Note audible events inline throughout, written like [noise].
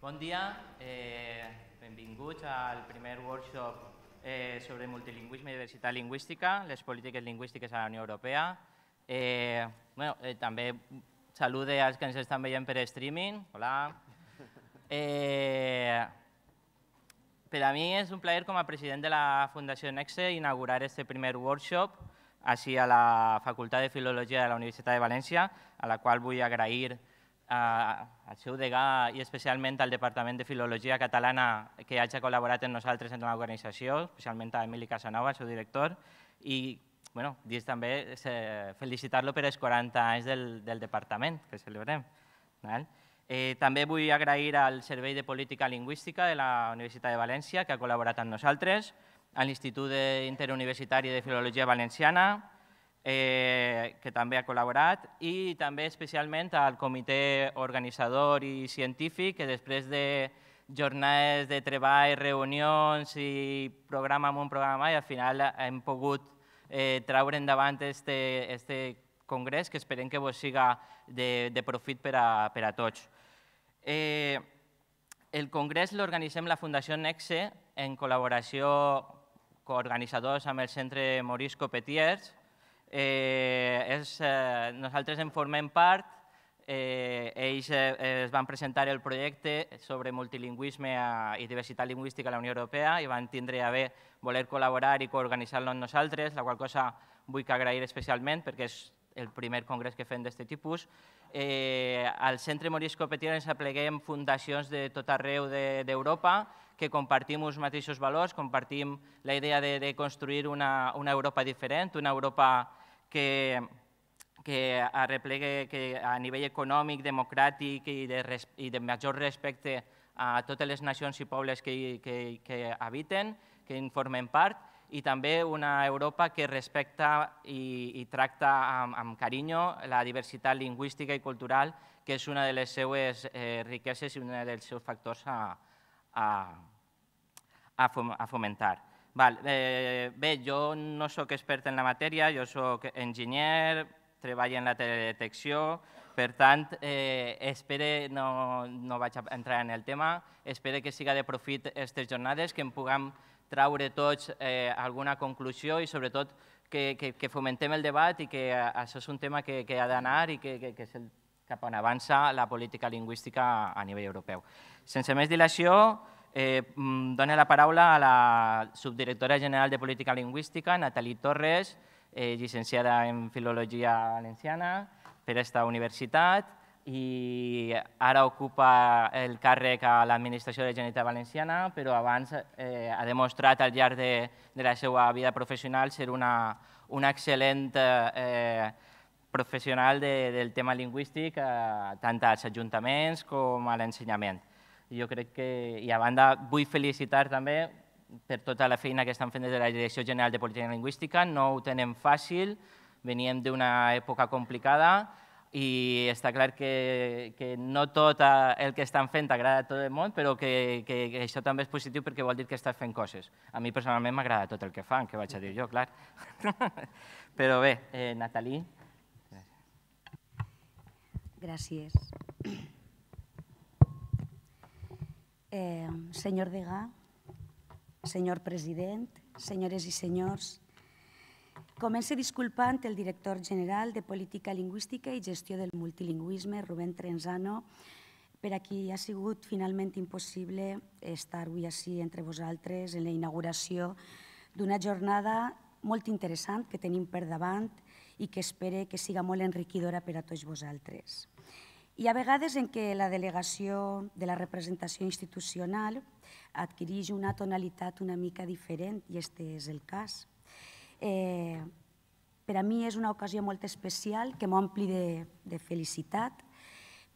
Bon dia, eh, benvinguts al primer workshop eh, sobre multilingüisme i diversitat lingüística, les polítiques lingüístiques a la Unió Europea. Eh, bueno, eh, també salude als que ens estan veient per streaming. Hola. Eh, per a mi és un plaer com a president de la Fundació Nexe inaugurar aquest primer workshop així a la Facultat de Filologia de la Universitat de València, a la qual vull agrair al seu degà i especialment al Departament de Filologia Catalana que hagi col·laborat amb nosaltres en l'organització, especialment a Emili Casanova, el seu director, i bueno, dir també felicitar-lo per els 40 anys del, del departament que celebrem. Eh, també vull agrair al Servei de Política Lingüística de la Universitat de València, que ha col·laborat amb nosaltres, a l'Institut Interuniversitari de Filologia Valenciana, eh, que també ha col·laborat, i també especialment al comitè organitzador i científic, que després de jornades de treball, reunions i programa amb un programa, i al final hem pogut eh, traure endavant este, este congrés, que esperem que vos siga de, de profit per a, per a tots. Eh, el congrés l'organitzem la Fundació Nexe en col·laboració coorganitzadors amb el Centre Morisco Petiers Eh, és, eh, nosaltres en formem part, eh, ells eh, es van presentar el projecte sobre multilingüisme i diversitat lingüística a la Unió Europea i van tindre a bé voler col·laborar i coorganitzar-lo amb nosaltres, la qual cosa vull que agrair especialment perquè és el primer congrés que fem d'aquest tipus. Eh, al Centre Morisco Copetier ens apleguem fundacions de tot arreu d'Europa de, que compartim uns mateixos valors, compartim la idea de, de construir una, una Europa diferent, una Europa que, que arreplegue que a nivell econòmic, democràtic i de, res, i de major respecte a totes les nacions i pobles que, que, que habiten, que en formen part, i també una Europa que respecta i, i tracta amb, amb carinyo la diversitat lingüística i cultural, que és una de les seues eh, riqueses i un dels seus factors a, a, a, a fomentar. Val, eh, bé, jo no sóc expert en la matèria, jo sóc enginyer, treballo en la teledetecció, per tant, eh, espere, no, no vaig entrar en el tema, espere que siga de profit aquestes jornades, que en puguem traure tots eh, alguna conclusió i sobretot que, que, que fomentem el debat i que eh, això és un tema que, que ha d'anar i que, que, que és el, cap on avança la política lingüística a nivell europeu. Sense més dilació, Eh, mm, dona la paraula a la subdirectora general de Política Lingüística, Natalí Torres, eh, llicenciada en Filologia Valenciana per aquesta universitat i ara ocupa el càrrec a l'administració de la Generalitat Valenciana, però abans eh, ha demostrat al llarg de, de la seva vida professional ser una, una excel·lent eh, professional de, del tema lingüístic eh, tant als ajuntaments com a l'ensenyament. Jo crec que, i a banda, vull felicitar també per tota la feina que estan fent des de la Direcció General de Política Lingüística. No ho tenem fàcil, veníem d'una època complicada i està clar que, que no tot el que estan fent agrada a tot el món, però que, que, això també és positiu perquè vol dir que estàs fent coses. A mi personalment m'agrada tot el que fan, que vaig a dir jo, clar. [laughs] però bé, eh, Natalí. Gràcies. Eh, senyor Degà, senyor president, senyores i senyors, Comença disculpant el director general de Política Lingüística i Gestió del Multilingüisme, Rubén Trenzano, per a qui ha sigut finalment impossible estar avui així entre vosaltres en la inauguració d'una jornada molt interessant que tenim per davant i que espero que siga molt enriquidora per a tots vosaltres. Hi ha vegades en què la delegació de la representació institucional adquirix una tonalitat una mica diferent, i este és el cas. Eh, per a mi és una ocasió molt especial que m'ompli de, de felicitat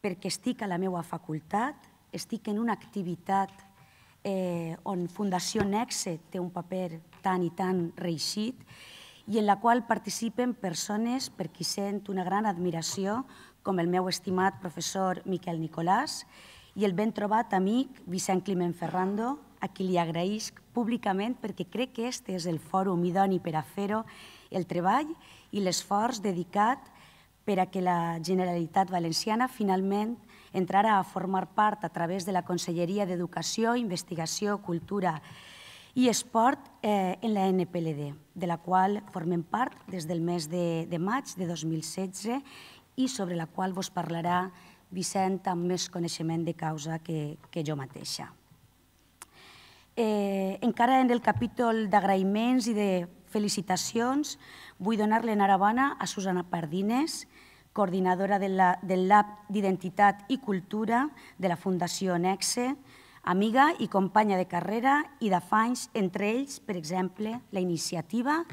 perquè estic a la meva facultat, estic en una activitat eh, on Fundació Nexe té un paper tan i tan reixit i en la qual participen persones per qui sent una gran admiració com el meu estimat professor Miquel Nicolàs i el ben trobat amic Vicent Climent Ferrando, a qui li agraïsc públicament perquè crec que este és el fòrum idoni per a fer-ho, el treball i l'esforç dedicat per a que la Generalitat Valenciana finalment entrarà a formar part a través de la Conselleria d'Educació, Investigació, Cultura i Esport eh, en la NPLD, de la qual formem part des del mes de, de maig de 2016 i sobre la qual vos parlarà Vicent amb més coneixement de causa que, que jo mateixa. Eh, encara en el capítol d'agraïments i de felicitacions, vull donar li enhorabona a Susana Pardines, coordinadora de la, del Lab d'Identitat i Cultura de la Fundació Nexe, amiga i companya de carrera i d'afanys, entre ells, per exemple, la iniciativa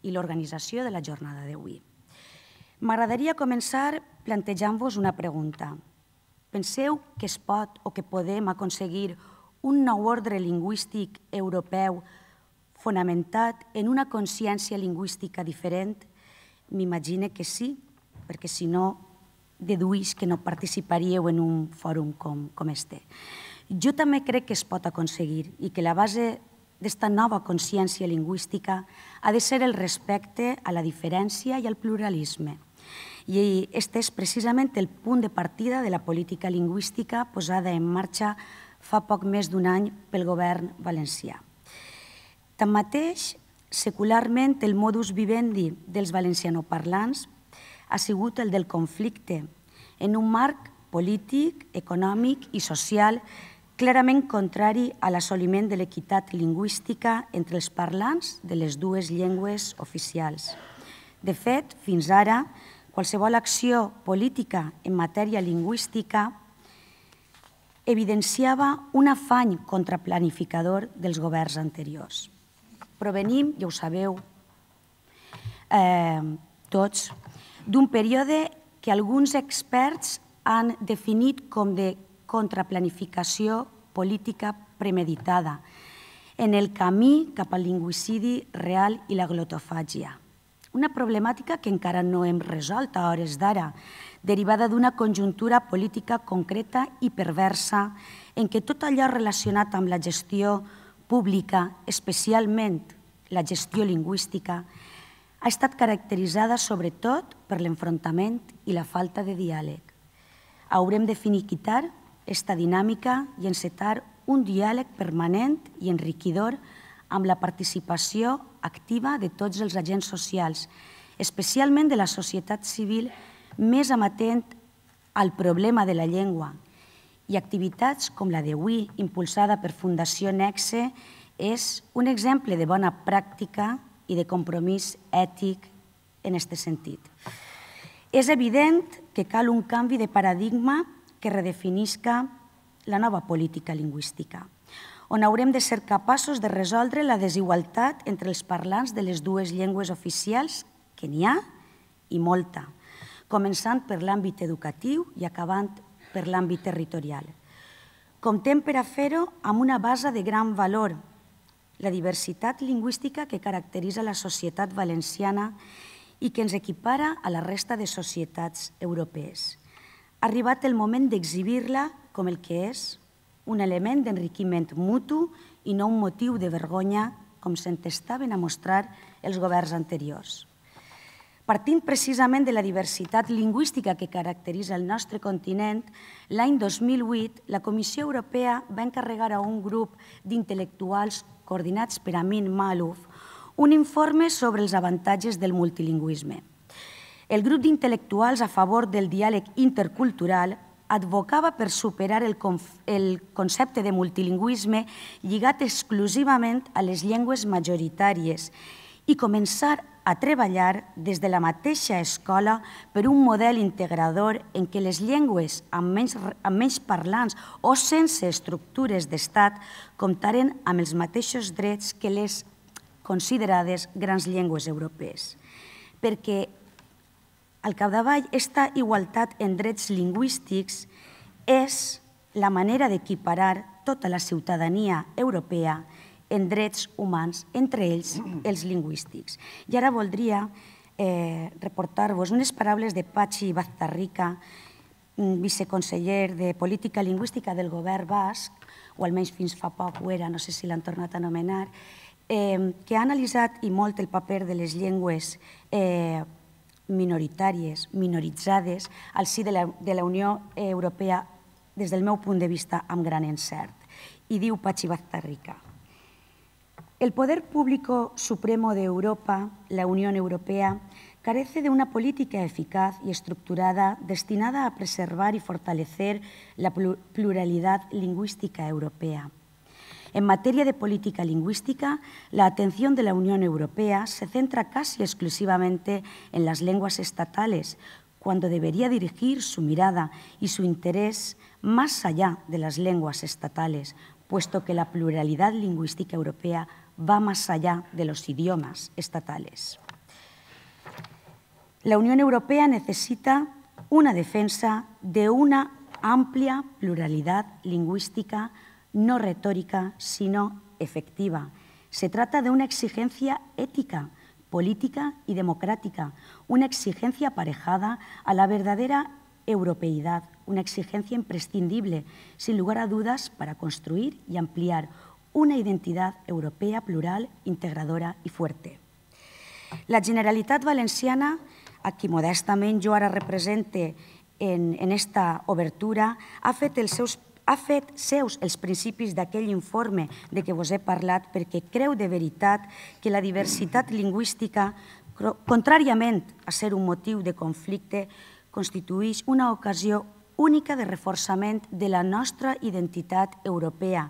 i l'organització de la jornada d'avui. M'agradaria començar plantejant-vos una pregunta. Penseu que es pot o que podem aconseguir un nou ordre lingüístic europeu fonamentat en una consciència lingüística diferent? M'imagine que sí, perquè si no, deduïs que no participaríeu en un fòrum com, com este. Jo també crec que es pot aconseguir i que la base d'esta nova consciència lingüística ha de ser el respecte a la diferència i al pluralisme. I aquest és precisament el punt de partida de la política lingüística posada en marxa fa poc més d'un any pel govern valencià. Tanmateix, secularment, el modus vivendi dels valencianoparlants ha sigut el del conflicte, en un marc polític, econòmic i social clarament contrari a l'assoliment de l'equitat lingüística entre els parlants de les dues llengües oficials. De fet, fins ara, qualsevol acció política en matèria lingüística evidenciava un afany contraplanificador dels governs anteriors. Provenim, ja ho sabeu eh, tots, d'un període que alguns experts han definit com de contraplanificació política premeditada en el camí cap al lingüicidi real i la glotofàgia una problemàtica que encara no hem resolt a hores d'ara, derivada d'una conjuntura política concreta i perversa en què tot allò relacionat amb la gestió pública, especialment la gestió lingüística, ha estat caracteritzada sobretot per l'enfrontament i la falta de diàleg. Haurem de finiquitar aquesta dinàmica i encetar un diàleg permanent i enriquidor amb la participació activa de tots els agents socials, especialment de la societat civil més amatent al problema de la llengua. I activitats com la de d'avui, impulsada per Fundació Nexe, és un exemple de bona pràctica i de compromís ètic en aquest sentit. És evident que cal un canvi de paradigma que redefinisca la nova política lingüística on haurem de ser capaços de resoldre la desigualtat entre els parlants de les dues llengües oficials, que n'hi ha, i molta, començant per l'àmbit educatiu i acabant per l'àmbit territorial. Comptem per a fer-ho amb una base de gran valor, la diversitat lingüística que caracteritza la societat valenciana i que ens equipara a la resta de societats europees. Ha arribat el moment d'exhibir-la com el que és, un element d'enriquiment mutu i no un motiu de vergonya com s'entestaven a mostrar els governs anteriors. Partint precisament de la diversitat lingüística que caracteritza el nostre continent, l'any 2008 la Comissió Europea va encarregar a un grup d'intel·lectuals coordinats per Amin Malouf un informe sobre els avantatges del multilingüisme. El grup d'intel·lectuals a favor del diàleg intercultural advocava per superar el, el concepte de multilingüisme lligat exclusivament a les llengües majoritàries i començar a treballar des de la mateixa escola per un model integrador en què les llengües amb menys, amb menys parlants o sense estructures d'estat comptaren amb els mateixos drets que les considerades grans llengües europees. Perquè al capdavall, aquesta igualtat en drets lingüístics és la manera d'equiparar tota la ciutadania europea en drets humans, entre ells [clears throat] els lingüístics. I ara voldria eh, reportar-vos unes paraules de Pachi Baztarrica, mm, viceconseller de Política Lingüística del Govern Basc, o almenys fins fa poc ho era, no sé si l'han tornat a nomenar, eh, que ha analitzat i molt el paper de les llengües eh, minoritàries, minoritzades, al si de la, de la Unió Europea, des del meu punt de vista, amb gran encert. I diu Pachi Bactarrica, el poder público supremo de Europa, la Unión Europea, carece de una política eficaz y estructurada destinada a preservar y fortalecer la pluralidad lingüística europea En materia de política lingüística, la atención de la Unión Europea se centra casi exclusivamente en las lenguas estatales, cuando debería dirigir su mirada y su interés más allá de las lenguas estatales, puesto que la pluralidad lingüística europea va más allá de los idiomas estatales. La Unión Europea necesita una defensa de una amplia pluralidad lingüística no retórica, sino efectiva. Se trata de una exigencia ética, política y democrática, una exigencia aparejada a la verdadera europeidad, una exigencia imprescindible, sin lugar a dudas, para construir y ampliar una identidad europea plural, integradora y fuerte. La Generalitat Valenciana, a qui modestament jo ara represente en, esta obertura, ha fet els seus ha fet seus els principis d'aquell informe de què vos he parlat perquè creu de veritat que la diversitat lingüística, contràriament a ser un motiu de conflicte, constitueix una ocasió única de reforçament de la nostra identitat europea,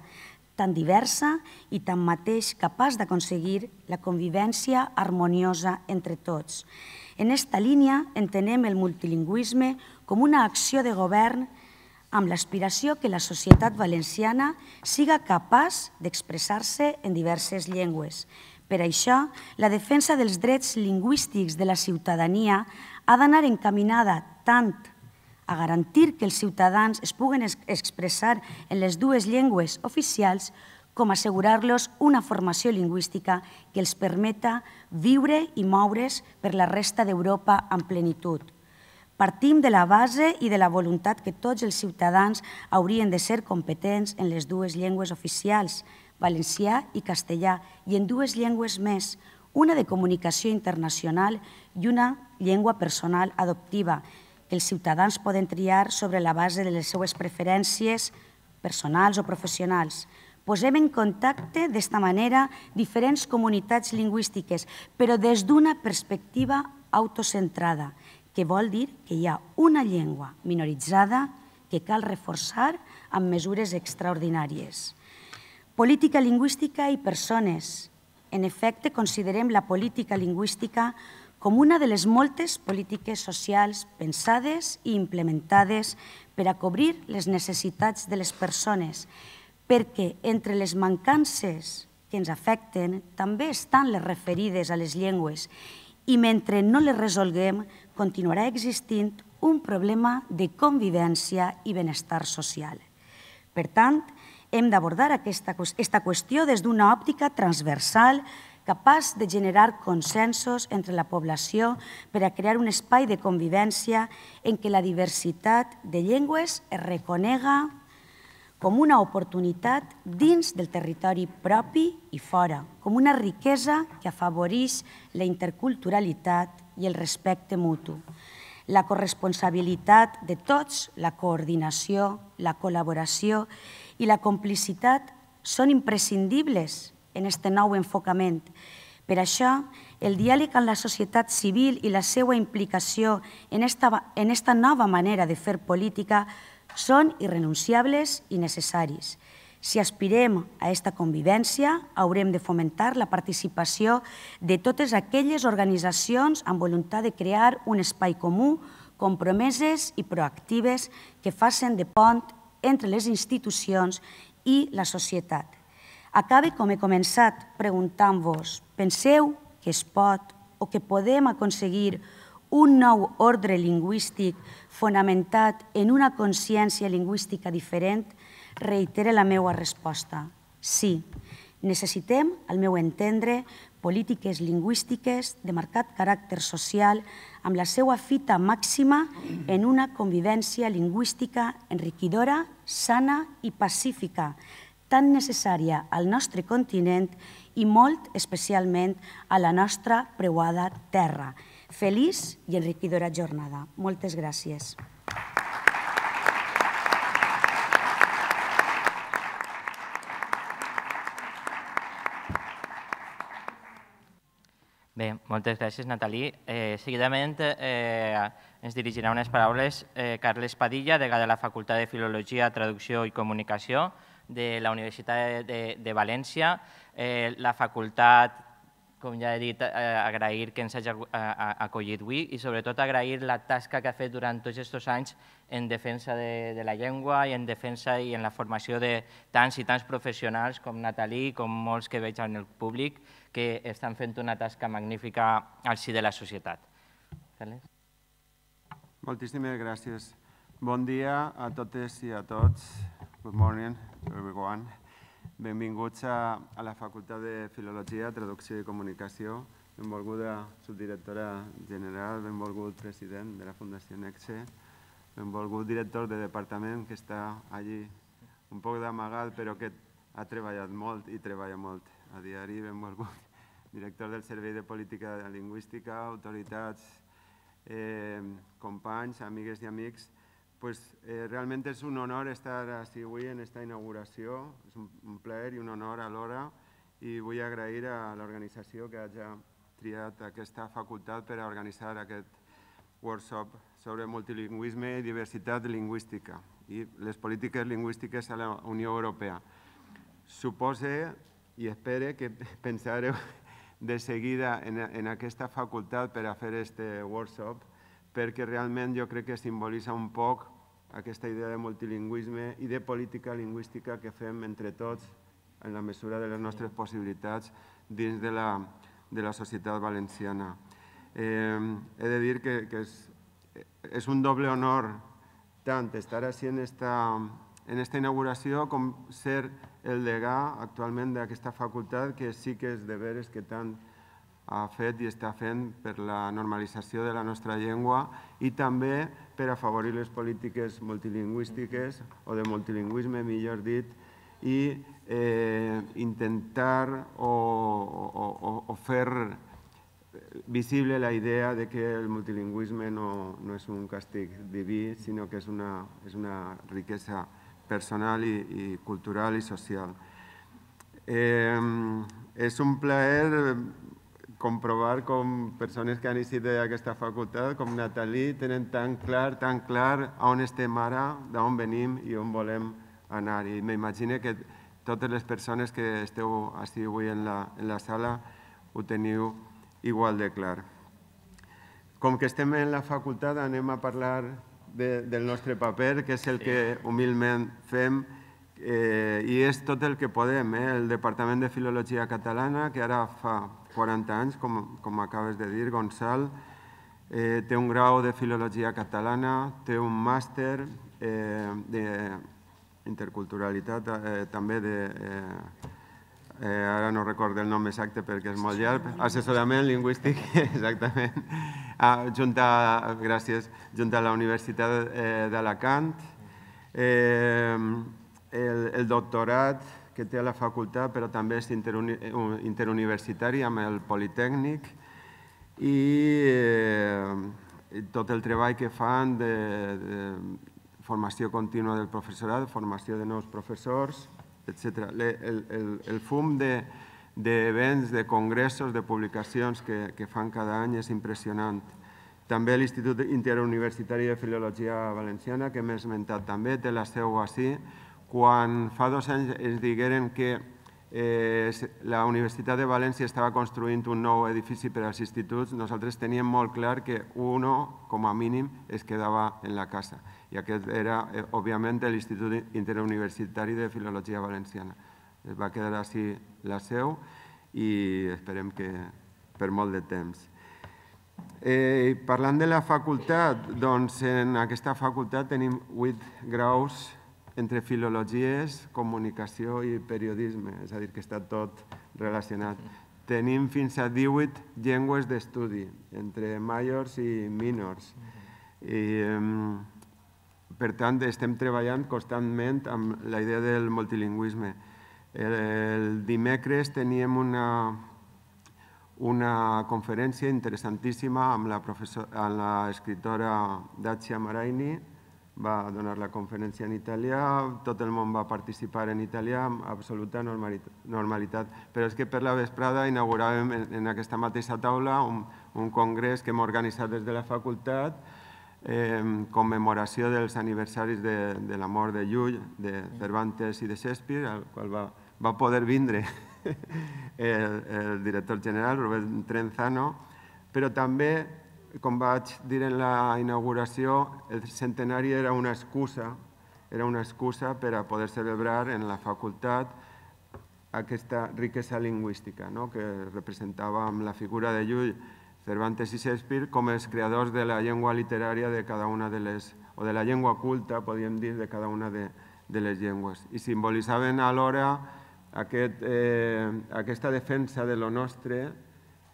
tan diversa i tan mateix capaç d'aconseguir la convivència harmoniosa entre tots. En aquesta línia entenem el multilingüisme com una acció de govern que amb l'aspiració que la societat valenciana siga capaç d'expressar-se en diverses llengües. Per això, la defensa dels drets lingüístics de la ciutadania ha d'anar encaminada tant a garantir que els ciutadans es puguen expressar en les dues llengües oficials com assegurar-los una formació lingüística que els permeta viure i moure's per la resta d'Europa en plenitud. Partim de la base i de la voluntat que tots els ciutadans haurien de ser competents en les dues llengües oficials, valencià i castellà, i en dues llengües més, una de comunicació internacional i una llengua personal adoptiva, que els ciutadans poden triar sobre la base de les seues preferències personals o professionals. Posem en contacte d'esta manera diferents comunitats lingüístiques, però des d'una perspectiva autocentrada, que vol dir que hi ha una llengua minoritzada que cal reforçar amb mesures extraordinàries. Política lingüística i persones. En efecte, considerem la política lingüística com una de les moltes polítiques socials pensades i implementades per a cobrir les necessitats de les persones, perquè entre les mancances que ens afecten també estan les referides a les llengües i mentre no les resolguem continuarà existint un problema de convivència i benestar social. Per tant, hem d'abordar aquesta, aquesta qüestió des d'una òptica transversal capaç de generar consensos entre la població per a crear un espai de convivència en què la diversitat de llengües es reconega com una oportunitat dins del territori propi i fora, com una riquesa que afavorís la interculturalitat i el respecte mutu, la corresponsabilitat de tots, la coordinació, la col·laboració i la complicitat són imprescindibles en aquest nou enfocament. Per això, el diàleg amb la societat civil i la seva implicació en esta, en esta nova manera de fer política són irrenunciables i necessaris. Si aspirem a aquesta convivència, haurem de fomentar la participació de totes aquelles organitzacions amb voluntat de crear un espai comú, compromeses i proactives que facin de pont entre les institucions i la societat. Acabe com he començat preguntant-vos, penseu que es pot o que podem aconseguir un nou ordre lingüístic fonamentat en una consciència lingüística diferent? reitere la meva resposta. Sí, necessitem, al meu entendre, polítiques lingüístiques de marcat caràcter social amb la seva fita màxima en una convivència lingüística enriquidora, sana i pacífica, tan necessària al nostre continent i molt especialment a la nostra preuada terra. Feliç i enriquidora jornada. Moltes gràcies. Bé, moltes gràcies, Natalí. Eh, seguidament eh, ens dirigirà unes paraules eh, Carles Padilla, degà de la Facultat de Filologia, Traducció i Comunicació de la Universitat de, de, de València, eh, la Facultat com ja he dit, eh, agrair que ens hagi acollit avui i sobretot agrair la tasca que ha fet durant tots aquests anys en defensa de, de la llengua i en defensa i en la formació de tants i tants professionals com Natalí, com molts que veig en el públic, que estan fent una tasca magnífica al si de la societat. Carles? Moltíssimes gràcies. Bon dia a totes i a tots. Good morning, everyone. Benvinguts a, a la Facultat de Filologia, Traducció i Comunicació. Benvolguda subdirectora general, benvolgut president de la Fundació Nexe, benvolgut director de departament que està allí un poc d'amagat però que ha treballat molt i treballa molt a diari, benvolgut director del Servei de Política Lingüística, autoritats, eh, companys, amigues i amics, pues, eh, realmente és un honor estar així avui en aquesta inauguració, és un, un plaer i un honor alhora i vull agrair a l'organització que hagi triat aquesta facultat per a organitzar aquest workshop sobre multilingüisme i diversitat lingüística i les polítiques lingüístiques a la Unió Europea. Supose i espere que [laughs] pensareu de seguida en, en aquesta facultat per a fer aquest workshop perquè realment jo crec que simbolitza un poc aquesta idea de multilingüisme i de política lingüística que fem entre tots en la mesura de les nostres possibilitats dins de la, de la societat valenciana. Eh, he de dir que, que és, és un doble honor tant estar així en esta, en esta inauguració com ser el degà actualment d'aquesta facultat, que sí que és de veres que tant ha fet i està fent per la normalització de la nostra llengua i també per afavorir les polítiques multilingüístiques o de multilingüisme, millor dit, i eh, intentar o, fer visible la idea de que el multilingüisme no, no és un càstig diví, sinó que és una, és una riquesa personal i, i cultural i social. Eh, és un plaer comprovar com persones que han eixit d'aquesta facultat, com Natalí, tenen tan clar, tan clar on estem ara, d'on venim i on volem anar. I m'imagino que totes les persones que esteu així avui en la, en la sala ho teniu igual de clar. Com que estem en la facultat, anem a parlar de, del nostre paper, que és el que humilment fem, eh, i és tot el que podem. Eh? El Departament de Filologia Catalana, que ara fa 40 anys, com, com acabes de dir, Gonçal. Eh, té un grau de Filologia Catalana, té un màster eh, d'interculturalitat, eh, també de... Eh, eh, ara no recordo el nom exacte perquè és molt llarg, assessorament lingüístic, [laughs] exactament, ah, junta, gràcies, junta a la Universitat eh, d'Alacant, eh, el, el doctorat que té a la facultat, però també és eh, interuniversitari amb el Politécnic eh, i tot el treball que fan de, formació contínua del professorat, formació de nous professors, etc. El, el, el fum d'events, de, de congressos, de publicacions que, que fan cada any és impressionant. També l'Institut Interuniversitari de Filologia Valenciana, que m'he esmentat també, té la seu així, quan fa dos anys ens digueren que eh, la Universitat de València estava construint un nou edifici per als instituts, nosaltres teníem molt clar que un, com a mínim, es quedava en la casa. I aquest era, eh, òbviament, l'Institut Interuniversitari de Filologia Valenciana. Es va quedar així la seu i esperem que per molt de temps. Eh, parlant de la facultat, doncs en aquesta facultat tenim 8 graus entre filologies, comunicació i periodisme, és a dir, que està tot relacionat. Tenim fins a 18 llengües d'estudi, entre majors i minors. I, per tant, estem treballant constantment amb la idea del multilingüisme. El, dimecres teníem una, una conferència interessantíssima amb la, la escritora Dacia Maraini, va donar la conferència en italià, tot el món va participar en italià amb absoluta normalitat. Però és que per la vesprada inauguràvem en aquesta mateixa taula un, congrés que hem organitzat des de la facultat, eh, en commemoració dels aniversaris de, de la mort de Llull, de Cervantes i de Shakespeare, al qual va, va poder vindre [laughs] el, el director general, Robert Trenzano, però també com vaig dir en la inauguració, el centenari era una excusa, era una excusa per a poder celebrar en la facultat aquesta riquesa lingüística no? que representava amb la figura de Llull, Cervantes i Shakespeare com els creadors de la llengua literària de cada una de les, o de la llengua culta, podríem dir, de cada una de, de les llengües. I simbolitzaven alhora aquest, eh, aquesta defensa de lo nostre,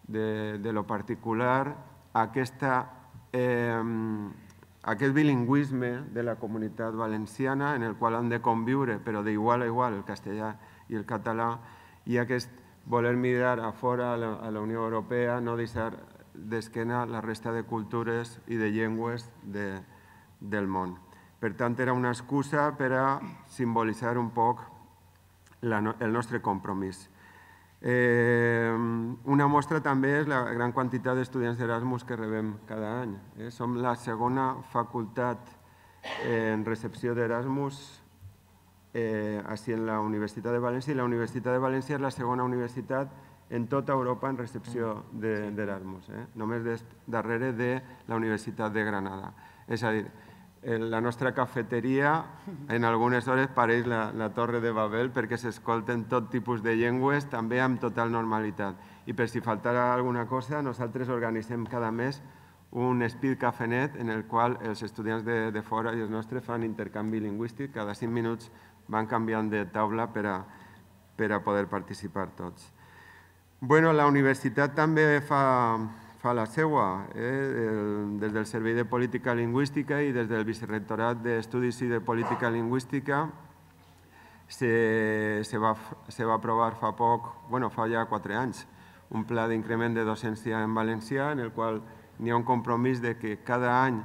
de, de lo particular, aquesta, eh, aquest bilingüisme de la comunitat valenciana en el qual han de conviure, però d'igual a igual, el castellà i el català, i aquest voler mirar a fora a la, a la Unió Europea, no deixar d'esquena la resta de cultures i de llengües de, del món. Per tant, era una excusa per a simbolitzar un poc la, el nostre compromís. Eh, una mostra també és la gran quantitat d'estudiants d'Erasmus que rebem cada any. Eh? Som la segona facultat eh, en recepció d'Erasmus eh, així en la Universitat de València i la Universitat de València és la segona universitat en tota Europa en recepció d'Erasmus, de, eh? només des, darrere de la Universitat de Granada. És a dir, la nostra cafeteria en algunes hores pareix la, la Torre de Babel perquè s'escolten tot tipus de llengües, també amb total normalitat. I per si faltara alguna cosa, nosaltres organitzem cada mes un speed cafenet en el qual els estudiants de, de fora i els nostres fan intercanvi lingüístic. Cada cinc minuts van canviant de taula per a, per a poder participar tots. Bueno, la universitat també fa fa la seva, eh? des del Servei de Política Lingüística i des del Vicerrectorat d'Estudis i de Política Lingüística, se, se, va, se va aprovar fa poc, bueno, fa ja quatre anys, un pla d'increment de docència en valencià en el qual n'hi ha un compromís de que cada any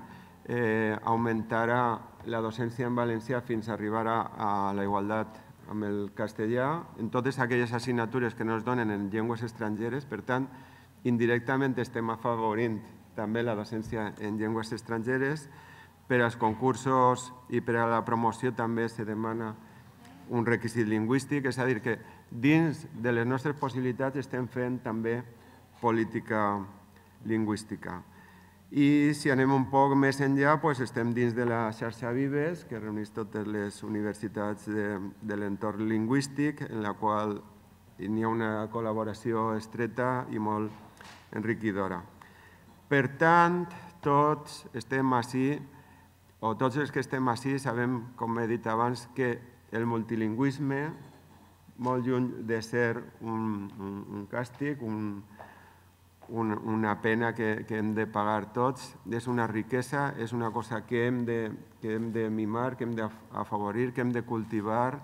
eh, augmentarà la docència en valencià fins a arribar a, a la igualtat amb el castellà, en totes aquelles assignatures que no es donen en llengües estrangeres, per tant, Indirectament estem afavorint també la docència en llengües estrangeres. Per als concursos i per a la promoció també se demana un requisit lingüístic, és a dir, que dins de les nostres possibilitats estem fent també política lingüística. I si anem un poc més enllà, estem dins de la xarxa Vives, que reuneix totes les universitats de, l'entorn lingüístic, en la qual hi ha una col·laboració estreta i molt enriquidora. Per tant, tots estem així, o tots els que estem així, sabem, com he dit abans, que el multilingüisme, molt lluny de ser un, un, un càstig, un, un, una pena que, que hem de pagar tots, és una riquesa, és una cosa que hem de, que hem de mimar, que hem d'afavorir, que hem de cultivar,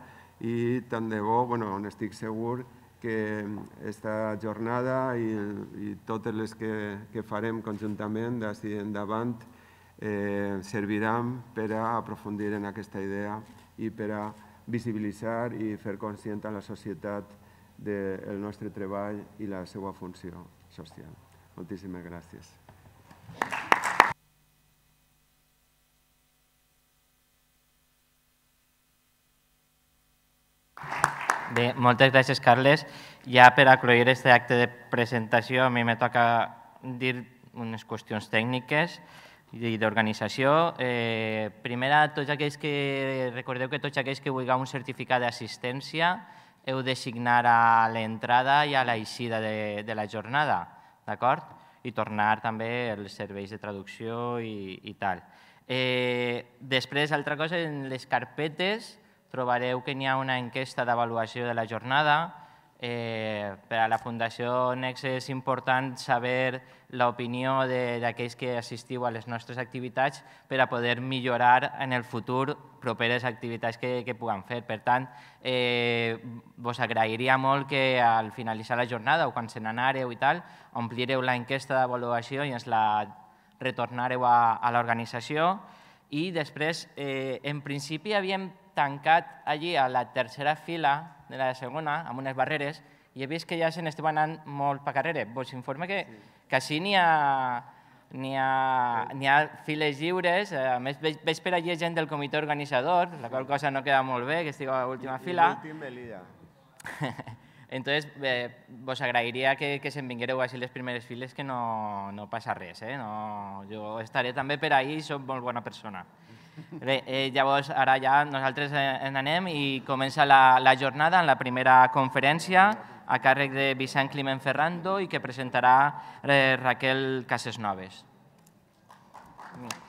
i tant de bo, bueno, on estic segur, que esta jornada i, totes les que, que farem conjuntament d'ací endavant eh, serviran per a aprofundir en aquesta idea i per a visibilitzar i fer conscient a la societat del de nostre treball i la seva funció social. Moltíssimes gràcies. Bé, moltes gràcies, Carles. Ja per acloir aquest acte de presentació, a mi me toca dir unes qüestions tècniques i d'organització. Eh, primera, tots aquells que, recordeu que tots aquells que vulgueu un certificat d'assistència heu de signar a l'entrada i a l'eixida de, de la jornada, d'acord? I tornar també els serveis de traducció i, i tal. Eh, després, altra cosa, en les carpetes, trobareu que n'hi ha una enquesta d'avaluació de la jornada. Eh, per a la Fundació Nex és important saber l'opinió d'aquells que assistiu a les nostres activitats per a poder millorar en el futur properes activitats que, que puguem fer. Per tant, eh, vos agrairia molt que al finalitzar la jornada o quan se n'anareu i tal, omplireu l'enquesta d'avaluació i ens la retornareu a, a l'organització. I després, eh, en principi, havíem tancat allí a la tercera fila de la segona, amb unes barreres, i he vist que ja se n'estava anant molt per carrera. Vos informe que, sí. que així n'hi ha, n'hi ha, sí. ha files lliures, eh, a més veig, veig per allí gent del comitè organitzador, la qual cosa no queda molt bé, que estigui a l'última fila. L'últim l'Ida. [laughs] Entonces, eh, vos agrairia que, que se'n vinguereu així les primeres files, que no, no passa res. Eh? No, jo estaré també per ahir, soc molt bona persona. Bé, eh, llavors ara ja nosaltres eh, en anem i comença la, la jornada en la primera conferència a càrrec de Vicent Climent Ferrando i que presentarà eh, Raquel Casesnoves. Noves.